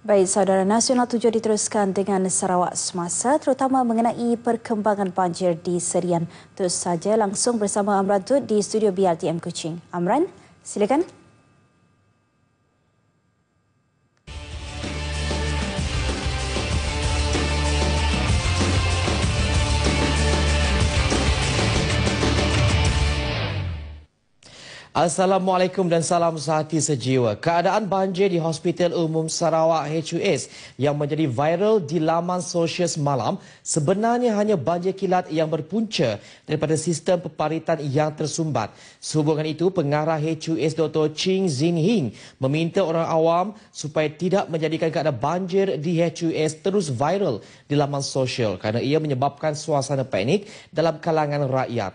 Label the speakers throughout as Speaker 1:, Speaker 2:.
Speaker 1: Baik, saudara nasional tujuh diteruskan dengan Sarawak semasa terutama mengenai perkembangan banjir di Serian. Terus saja langsung bersama Amran Tut di studio BRTM Kuching. Amran, silakan.
Speaker 2: Assalamualaikum dan salam sehati sejiwa. Keadaan banjir di Hospital Umum Sarawak HUS yang menjadi viral di laman sosial semalam sebenarnya hanya banjir kilat yang berpunca daripada sistem peparitan yang tersumbat. Sehubungan itu, pengarah HUS Dr. Ching Zin Hing meminta orang awam supaya tidak menjadikan keadaan banjir di HUS terus viral di laman sosial
Speaker 3: kerana ia menyebabkan suasana panik dalam kalangan rakyat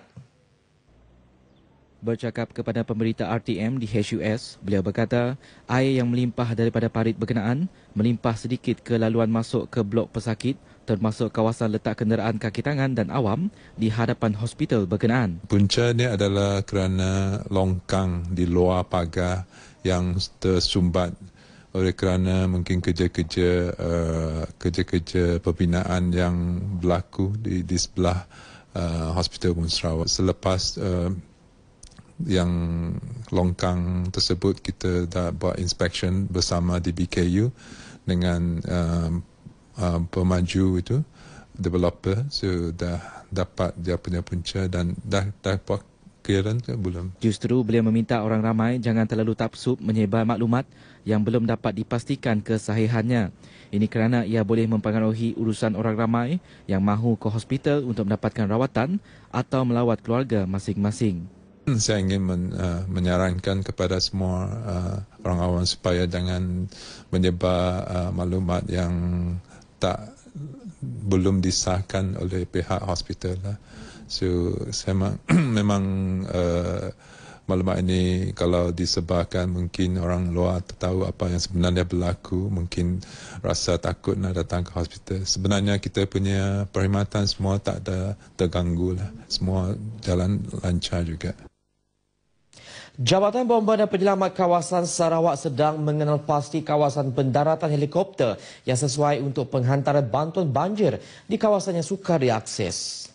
Speaker 3: bercakap kepada pemberita RTM di HUS, beliau berkata air yang melimpah daripada parit berkenaan melimpah sedikit ke laluan masuk ke blok pesakit termasuk kawasan letak kenderaan kaki tangan dan awam di hadapan hospital berkenaan.
Speaker 4: Puncanya adalah kerana longkang di luar pagar yang tersumbat oleh kerana mungkin kerja-kerja uh, kerja-kerja pembinaan yang berlaku di, di sebelah uh, hospital Munsrawak. Selepas uh, yang longkang tersebut kita dah buat inspection bersama di BKU dengan uh, uh, pemaju itu developer so dah dapat dia punya punca dan dah dah buat clearance ke belum
Speaker 3: justru beliau meminta orang ramai jangan terlalu tapsub menyebar maklumat yang belum dapat dipastikan kesahihannya ini kerana ia boleh mempengaruhi urusan orang ramai yang mahu ke hospital untuk mendapatkan rawatan atau melawat keluarga masing-masing
Speaker 4: Hmm, saya ingin men, uh, menyarankan kepada semua uh, orang awam supaya jangan menyebar uh, maklumat yang tak belum disahkan oleh pihak hospital. Lah. So saya memang uh, maklumat ini kalau disebarkan mungkin orang luar tahu apa yang sebenarnya berlaku, mungkin rasa takut nak datang ke hospital. Sebenarnya kita punya perkhidmatan semua tak ada terganggu lah. Semua jalan lancar juga.
Speaker 2: Jabatan Bomba dan Penyelamat Kawasan Sarawak sedang mengenal pasti kawasan pendaratan helikopter yang sesuai untuk penghantaran bantuan banjir di
Speaker 3: kawasan yang sukar diakses.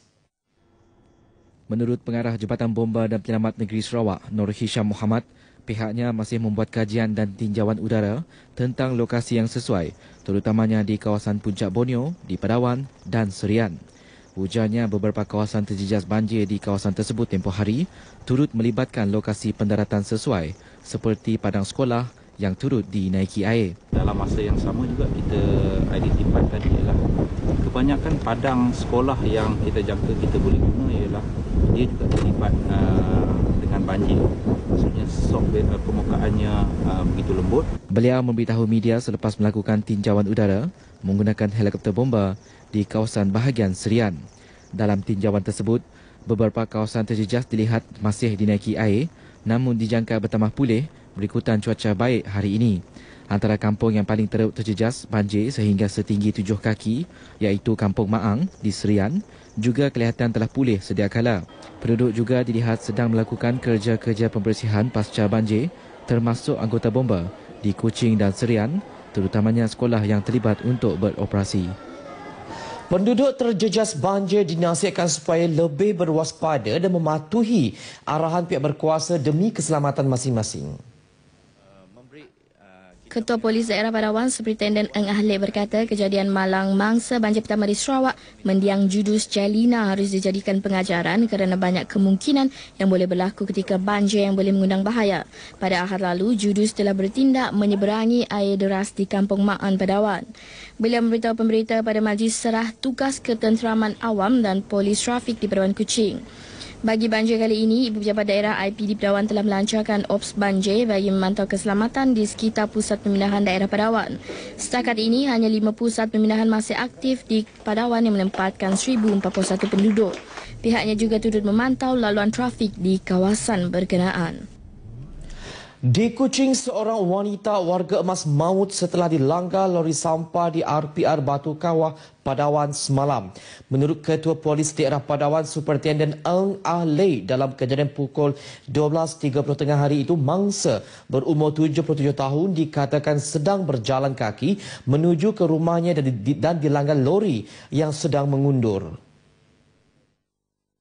Speaker 3: Menurut pengarah Jabatan Bomba dan Penyelamat Negeri Sarawak, Nur Hisham Muhammad, pihaknya masih membuat kajian dan tinjauan udara tentang lokasi yang sesuai, terutamanya di kawasan Puncak Bonio, di Padawan dan Serian. Hujannya beberapa kawasan terjejas banjir di kawasan tersebut tempoh hari turut melibatkan lokasi pendaratan sesuai seperti padang sekolah yang turut dinaiki air. Dalam masa yang sama juga kita identifikasi tadi ialah kebanyakan padang sekolah yang kita jangka kita boleh guna ialah dia juga terlibat uh, dengan banjir. Maksudnya sokbet uh, permukaannya uh, begitu lembut. Beliau memberitahu media selepas melakukan tinjauan udara menggunakan helikopter bomba di kawasan bahagian Serian. Dalam tinjauan tersebut, beberapa kawasan terjejas dilihat masih dinaiki air namun dijangka bertambah pulih berikutan cuaca baik hari ini. Antara kampung yang paling teruk terjejas banjir sehingga setinggi tujuh kaki iaitu Kampung Maang di Serian juga kelihatan telah pulih sedia kala. Penduduk juga dilihat sedang melakukan kerja-kerja pembersihan pasca banjir termasuk anggota bomba di Kuching dan Serian terutamanya sekolah yang terlibat untuk beroperasi. Penduduk
Speaker 2: terjejas banjir dinasihatkan supaya lebih berwaspada dan mematuhi arahan pihak berkuasa demi keselamatan masing-masing.
Speaker 1: Ketua Polis Daerah Padawan, Superintenden Eng Ahli berkata kejadian malang mangsa banjir pertama di Sarawak mendiang judus Jalina harus dijadikan pengajaran kerana banyak kemungkinan yang boleh berlaku ketika banjir yang boleh mengundang bahaya. Pada akhir lalu, judus telah bertindak menyeberangi air deras di Kampung Ma'an Padawan. Beliau memberitahu pemberita pada majlis serah tugas ketenteraman awam dan polis trafik di Padawan Kuching. Bagi banjir kali ini, Ibu Pejabat Daerah IPD Perawan telah melancarkan Ops Banjir bagi memantau keselamatan di sekitar pusat pemindahan daerah Padawan. Setakat ini, hanya lima pusat pemindahan masih aktif di Padawan yang menempatkan 1,041 penduduk. Pihaknya juga turut memantau laluan trafik di kawasan berkenaan.
Speaker 2: Dikucing seorang wanita warga emas maut setelah dilanggar lori sampah di RPR Batu Kawah, Padawan semalam. Menurut Ketua Polis Daerah Padawan, Superintendent Ang Ah Lei dalam kejadian pukul 12.30 tengah hari itu, mangsa berumur 77 tahun dikatakan sedang berjalan kaki menuju ke rumahnya dan dilanggar lori yang sedang
Speaker 3: mengundur.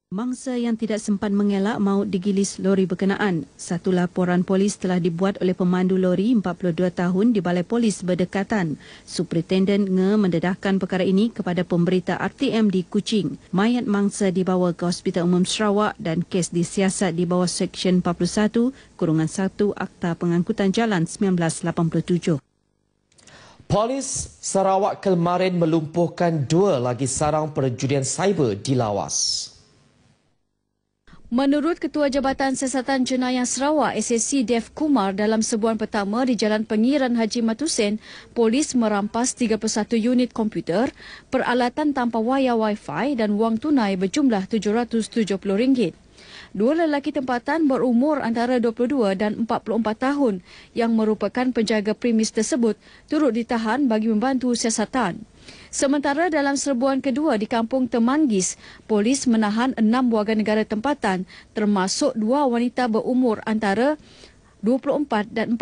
Speaker 1: Mangsa yang tidak sempat mengelak maut digilis lori berkenaan. Satu laporan polis telah dibuat oleh pemandu lori 42 tahun di Balai Polis berdekatan. Superintendent Nge mendedahkan perkara ini kepada pemberita RTM di Kuching. Mayat mangsa dibawa ke Hospital Umum Sarawak dan kes disiasat di bawah Seksyen 41, Kurungan 1 Akta Pengangkutan Jalan 1987.
Speaker 2: Polis Sarawak kemarin melumpuhkan dua lagi sarang perjudian cyber di Lawas.
Speaker 1: Menurut Ketua Jabatan Siasatan Jenayah Sarawak SSC Dev Kumar dalam sebuah pertama di Jalan Pengiran Haji Matusin, polis merampas 31 unit komputer, peralatan tanpa wayar WiFi dan wang tunai berjumlah RM770. Dua lelaki tempatan berumur antara 22 dan 44 tahun yang merupakan penjaga premis tersebut turut ditahan bagi membantu siasatan. Sementara dalam serbuan kedua di kampung Temanggis, polis menahan enam warga negara tempatan termasuk dua wanita berumur antara 24 dan 49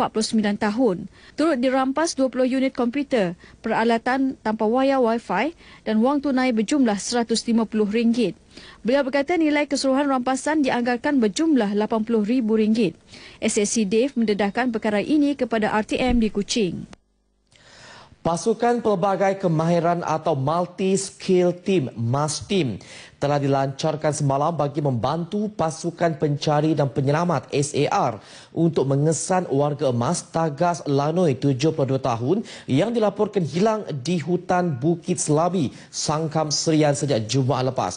Speaker 1: tahun. Turut dirampas 20 unit komputer, peralatan tanpa wayar wifi dan wang tunai berjumlah RM150. Beliau berkata nilai keseluruhan rampasan dianggarkan berjumlah RM80,000. SSC Dave mendedahkan perkara ini kepada RTM di Kuching.
Speaker 2: Pasukan Pelbagai Kemahiran atau Multi Skill Team, MAS Team, telah dilancarkan semalam bagi membantu pasukan pencari dan penyelamat SAR untuk mengesan warga emas Tagas Lanoi 72 tahun yang dilaporkan hilang di hutan Bukit Selabi, Sangkam Serian sejak Jumaat lepas.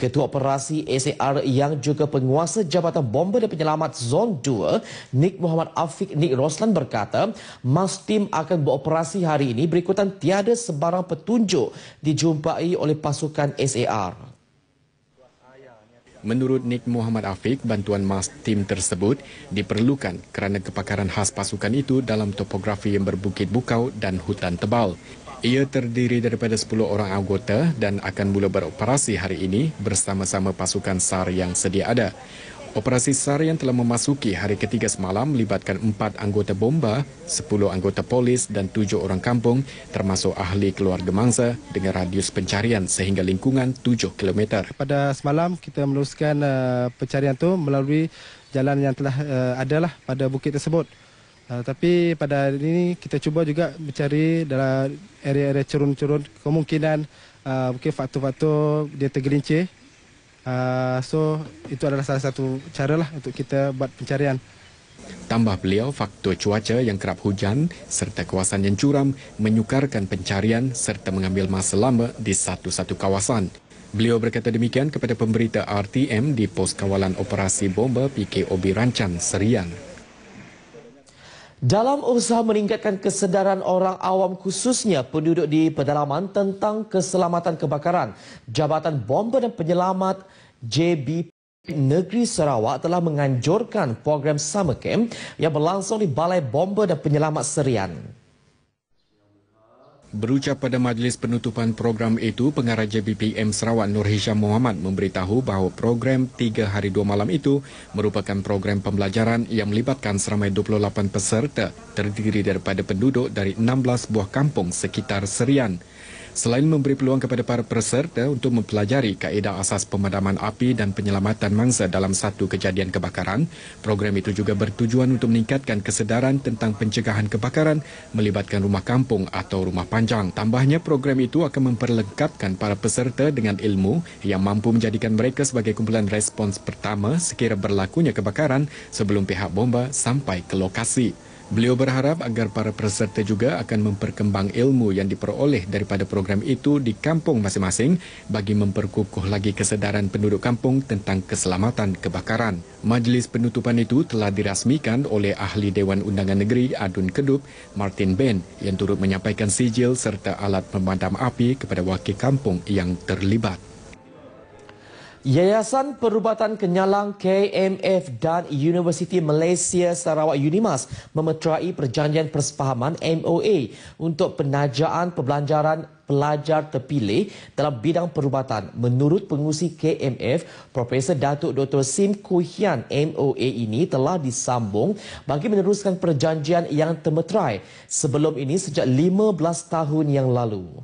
Speaker 2: Ketua Operasi SAR yang juga penguasa Jabatan Bomber dan Penyelamat Zon 2, Nik Muhammad Afiq Nik Roslan berkata, Mas Tim akan beroperasi hari ini berikutan tiada sebarang petunjuk dijumpai oleh pasukan SAR.
Speaker 5: Menurut Nick Muhammad Afiq, bantuan mas tim tersebut diperlukan kerana kepakaran khas pasukan itu dalam topografi yang berbukit bukau dan hutan tebal. Ia terdiri daripada 10 orang anggota dan akan mula beroperasi hari ini bersama-sama pasukan SAR yang sedia ada. Operasi SAR yang telah memasuki hari ketiga semalam melibatkan empat anggota bomba, sepuluh anggota polis dan tujuh orang kampung termasuk ahli keluarga mangsa dengan radius pencarian sehingga lingkungan tujuh kilometer. Pada semalam kita meneruskan uh, pencarian itu melalui jalan yang telah uh, ada pada bukit tersebut. Uh, tapi pada hari ini kita cuba juga mencari dalam area-area cerun-cerun kemungkinan uh, mungkin faktor-faktor dia tergelincir Ah, so itu adalah salah satu cara lah untuk kita buat pencarian. Tambah beliau, faktor cuaca yang kerap hujan serta kawasan yang curam menyukarkan pencarian serta mengambil masa lama di satu-satu kawasan. Beliau berkata demikian kepada pemberita RTM di Pos Kawalan Operasi Bomba PKOB Rancan, Serian.
Speaker 2: Dalam usaha meningkatkan kesedaran orang awam khususnya penduduk di pedalaman tentang keselamatan kebakaran, Jabatan Bomba dan Penyelamat JBP Negeri Sarawak telah menganjurkan program Summer Camp yang berlangsung di Balai Bomba dan Penyelamat Serian.
Speaker 5: Berucap pada majlis penutupan program itu, pengarah JBPM Sarawak Nur Hisham Muhammad memberitahu bahawa program 3 hari 2 malam itu merupakan program pembelajaran yang melibatkan seramai 28 peserta terdiri daripada penduduk dari 16 buah kampung sekitar Serian. Selain memberi peluang kepada para peserta untuk mempelajari kaedah asas pemadaman api dan penyelamatan mangsa dalam satu kejadian kebakaran, program itu juga bertujuan untuk meningkatkan kesedaran tentang pencegahan kebakaran melibatkan rumah kampung atau rumah panjang. Tambahnya, program itu akan memperlengkapkan para peserta dengan ilmu yang mampu menjadikan mereka sebagai kumpulan respons pertama sekiranya berlakunya kebakaran sebelum pihak bomba sampai ke lokasi. Beliau berharap agar para peserta juga akan memperkembang ilmu yang diperoleh daripada program itu di kampung masing-masing bagi memperkukuh lagi kesedaran penduduk kampung tentang keselamatan kebakaran. Majlis penutupan itu telah dirasmikan oleh Ahli Dewan Undangan Negeri Adun Kedup, Martin Ben yang turut menyampaikan sijil serta alat pemadam api kepada wakil kampung yang terlibat.
Speaker 2: Yayasan Perubatan Kenyalang KMF dan Universiti Malaysia Sarawak Unimas memetuai perjanjian persefahaman MOA untuk penajaan perbelanjaran pelajar terpilih dalam bidang perubatan. Menurut pengusi KMF, Profesor Datuk Dr. Sim Kuhian MOA ini telah disambung bagi meneruskan perjanjian yang termeterai sebelum ini sejak 15 tahun yang lalu.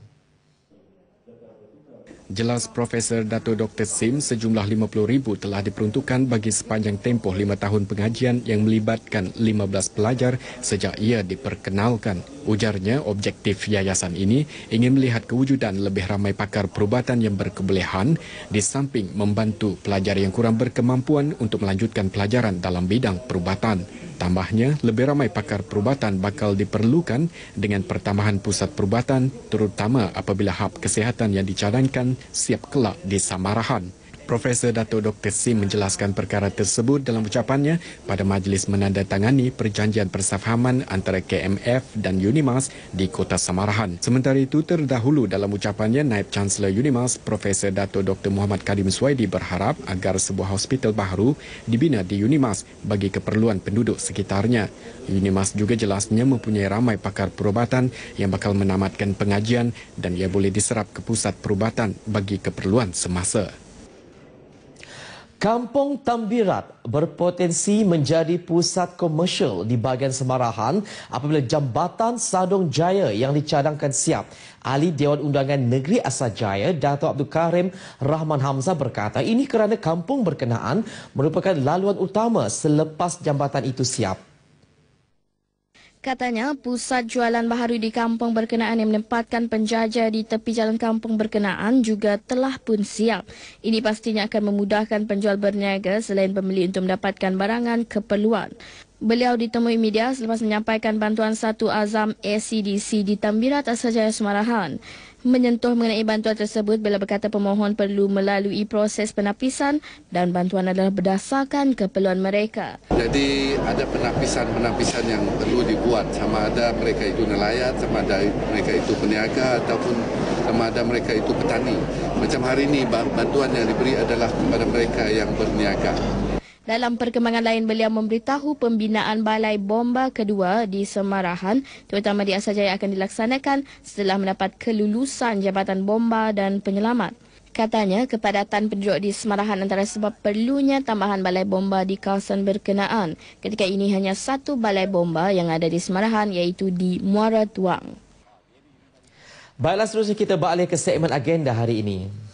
Speaker 5: Jelas Profesor Dato Dr. Sim, sejumlah RM50,000 telah diperuntukkan bagi sepanjang tempoh lima tahun pengajian yang melibatkan 15 pelajar sejak ia diperkenalkan. Ujarnya, objektif yayasan ini ingin melihat kewujudan lebih ramai pakar perubatan yang berkebolehan di samping membantu pelajar yang kurang berkemampuan untuk melanjutkan pelajaran dalam bidang perubatan. Tambahnya, lebih ramai pakar perubatan bakal diperlukan dengan pertambahan pusat perubatan terutama apabila hub kesihatan yang dicadangkan siap kelak di Samarahan. Profesor Dato Dr. Sim menjelaskan perkara tersebut dalam ucapannya pada majlis menandatangani perjanjian persefahaman antara KMF dan UNIMAS di Kota Samarahan. Sementara itu terdahulu dalam ucapannya Naib Chancellor UNIMAS Profesor Dato Dr. Muhammad Karim Suaidi berharap agar sebuah hospital baru dibina di UNIMAS bagi keperluan penduduk sekitarnya. UNIMAS juga jelasnya mempunyai ramai pakar perubatan yang bakal menamatkan pengajian dan ia boleh diserap ke pusat perubatan bagi keperluan semasa. Kampung Tambirat berpotensi
Speaker 2: menjadi pusat komersial di bahagian Semarahan apabila jambatan Sadong Jaya yang dicadangkan siap. Ahli Dewan Undangan Negeri Asal Jaya, Dato' Abdul Karim Rahman Hamzah berkata ini kerana kampung berkenaan merupakan laluan utama selepas jambatan itu siap
Speaker 1: katanya pusat jualan baharu di kampung berkenaan yang menempatkan penjaja di tepi jalan kampung berkenaan juga telah pun siap. Ini pastinya akan memudahkan penjual berniaga selain pembeli untuk mendapatkan barangan keperluan. Beliau ditemui media selepas menyampaikan bantuan satu azam ACDC di Tambira Tasajaya Semarahan menyentuh mengenai bantuan tersebut beliau berkata pemohon perlu melalui proses penapisan dan bantuan adalah berdasarkan keperluan mereka.
Speaker 5: Jadi ada penapisan-penapisan yang perlu dibuat sama ada mereka itu nelayan, sama ada mereka itu peniaga ataupun sama ada mereka itu petani. Macam hari ini bantuan yang diberi adalah kepada mereka yang berniaga.
Speaker 1: Dalam perkembangan lain, beliau memberitahu pembinaan balai bomba kedua di Semarahan, terutama di Asajaya akan dilaksanakan setelah mendapat kelulusan Jabatan Bomba dan Penyelamat. Katanya, kepadatan penduduk di Semarahan antara sebab perlunya tambahan balai bomba di kawasan berkenaan. Ketika ini hanya satu balai bomba yang ada di Semarahan iaitu di Muara Tuang.
Speaker 2: Baiklah, seterusnya kita balik ke segmen agenda hari ini.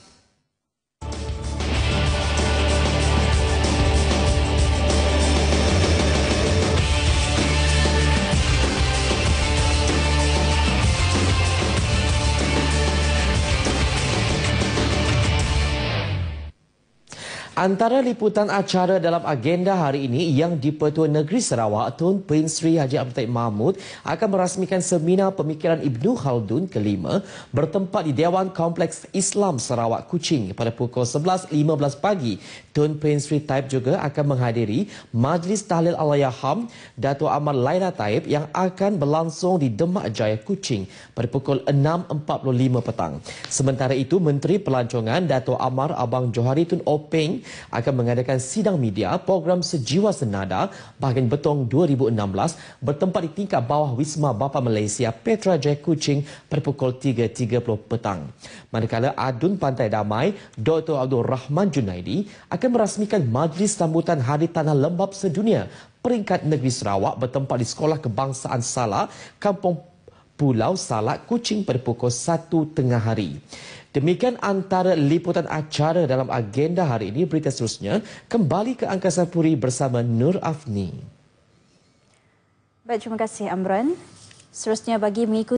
Speaker 2: Antara liputan acara dalam agenda hari ini yang di-Pertua Negeri Sarawak Tun Prince Sri Haji Abdul Taib Mahmud akan merasmikan seminar pemikiran Ibnu Khaldun kelima bertempat di Dewan Kompleks Islam Sarawak Kuching pada pukul 11.15 pagi Tun Prince Sri Taib juga akan menghadiri Majlis Tahlil alayaham Dato' Amar Laila Taib yang akan berlangsung di Demak Jaya Kuching pada pukul 6.45 petang. Sementara itu, Menteri Pelancongan Dato' Amar Abang Johari Tun Openg akan mengadakan sidang media program Sejiwa Senada Bahagian Betong 2016 bertempat di tingkat bawah Wisma Bapa Malaysia Petra Jaya Kuching pada pukul 3.30 petang. Manakala Adun Pantai Damai, Dr. Abdul Rahman Junaidi akan akan merasmikan Majlis Sambutan Hari Tanah Lembap Sedunia peringkat negeri Sarawak bertempat di Sekolah Kebangsaan Salak, Kampung Pulau Salak, Kucing pada pukul 1 tengah hari. Demikian antara liputan acara dalam agenda hari ini. Berita seterusnya, kembali ke Angkasa Puri bersama Nur
Speaker 3: Afni.
Speaker 1: Baik, terima kasih Amran. Seterusnya bagi
Speaker 3: mengikut.